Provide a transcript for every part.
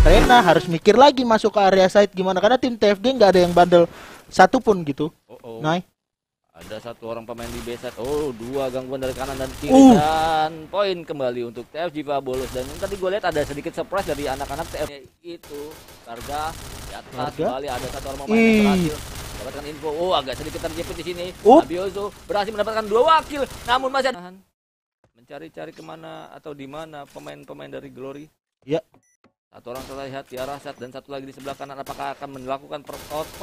Rena harus mikir lagi masuk ke area side gimana karena tim TFG nggak ada yang bandel satupun gitu. Oh, oh. Nah, ada satu orang pemain di base Oh, dua gangguan dari kanan dan kiri uh. dan poin kembali untuk TFG Fabulous dan tadi gue lihat ada sedikit surprise dari anak-anak TFG itu. Harga di atas Harga? kembali ada satu orang pemain yang berhasil mendapatkan info. Oh, agak sedikit terjepit di sini. Uh. Oh. Abiozo berhasil mendapatkan dua wakil, namun masih ada mencari-cari kemana atau di mana pemain-pemain dari Glory. Ya. Satu orang terlihat di arah set dan satu lagi di sebelah kanan. Apakah akan melakukan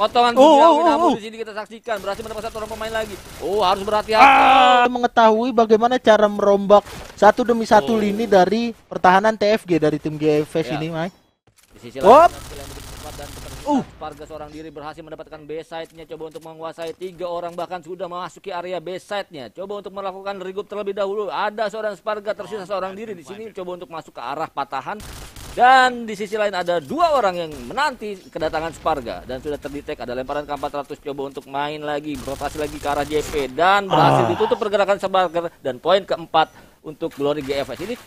potongan oh, oh, oh, namun oh. di sini kita saksikan berhasil mendapat satu orang pemain lagi. Oh, harus berhati-hati. Ah, mengetahui bagaimana cara merombak satu demi satu oh. lini dari pertahanan TFG dari tim GFS ya. ini, Mai. Di sisi lain, Uh. Parga seorang diri berhasil mendapatkan B side-nya. Coba untuk menguasai tiga orang bahkan sudah memasuki area B side-nya. Coba untuk melakukan regroup terlebih dahulu. Ada seorang Sparga tersisa seorang diri di sini. Coba untuk masuk ke arah patahan. Dan di sisi lain ada dua orang yang menanti kedatangan Sparga dan sudah terdetek ada lemparan ke 400 coba untuk main lagi berotasi lagi ke arah JP dan berhasil ah. ditutup pergerakan Sparga dan poin keempat untuk Glory GFS ini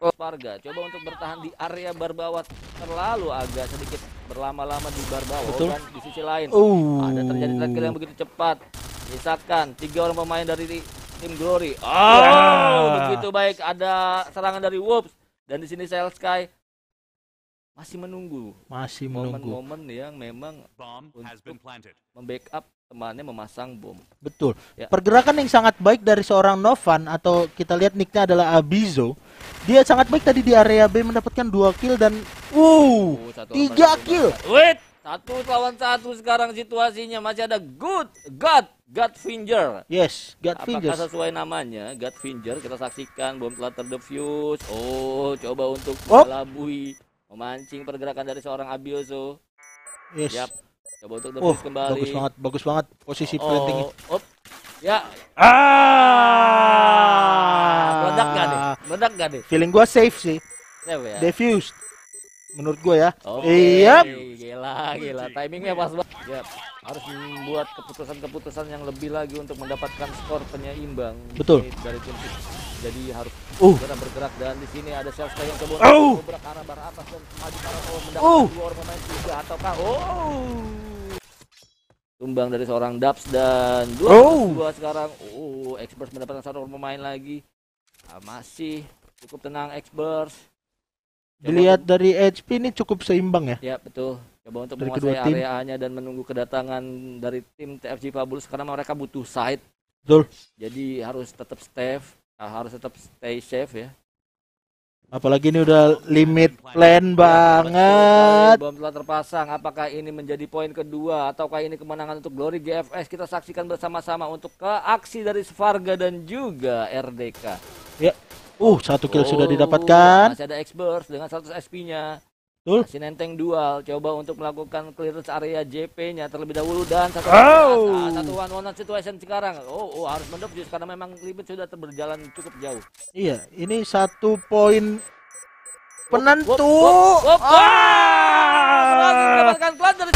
Sparga coba untuk bertahan di area berbawah terlalu agak sedikit berlama-lama di bar bawah Betul. dan di sisi lain uh. ada terjadi trade yang begitu cepat misalkan tiga orang pemain dari tim Glory oh yeah. begitu baik ada serangan dari Wolves dan di sini Cell Sky masih menunggu masih menunggu momen-momen yang memang Bomb untuk membackup temannya memasang bom betul ya. pergerakan yang sangat baik dari seorang Novan atau kita lihat nicknya adalah Abizo dia sangat baik tadi di area B mendapatkan dua kill dan Wow, tiga kill. Wait, satu lawan satu sekarang situasinya masih ada good God finger. Yes, finger. Apakah sesuai namanya finger? Kita saksikan bom telah terdefuse. Oh, coba untuk oh. melabui memancing pergerakan dari seorang Abioso. Yes. Yap. Coba untuk oh, defuse oh, kembali. Bagus banget, bagus banget posisi oh, planting. Oh, op. Ya. Ah. Meledak gak deh? Meledak gak deh? Feeling gua safe sih. Safe ya. Defuse menurut gue ya. Oke. Okay. Iya. Yep. Gila, gila. Timingnya pas banget. Yep. Ya, harus membuat keputusan-keputusan yang lebih lagi untuk mendapatkan skor penyeimbang. Betul. Dari tim jadi harus uh. segera bergerak dan di sini ada Selska yang coba oh. ke arah bar atas dan maju para oh mendapatkan oh. dua orang pemain juga ataukah oh tumbang dari seorang Daps dan dua oh. dua sekarang oh uh, Experts mendapatkan satu orang pemain lagi nah, masih cukup tenang Experts. Dilihat Coba. dari HP ini cukup seimbang ya. Ya betul. Coba untuk dari menguasai nya dan menunggu kedatangan dari tim TFG Fabulous karena mereka butuh side. Betul. Jadi harus tetap stay, nah, harus tetap stay safe ya. Apalagi ini udah limit plan banget. Bom telah terpasang. Apakah ini menjadi poin kedua ataukah ini kemenangan untuk Glory GFS? Kita saksikan bersama-sama untuk ke aksi dari Svarga dan juga RDK. Ya, Uh, satu kill oh, sudah didapatkan. Masih ada Xburst dengan 100 SP-nya. Betul. Si nenteng dual. Coba untuk melakukan clearance area JP-nya terlebih dahulu dan satu oh. satu one one situation sekarang. Oh, oh harus mendop karena memang limit sudah berjalan cukup jauh. Iya, ini satu poin penentu. Wop, wop, wop, wop, wop. Ah. Mendapatkan clutch dari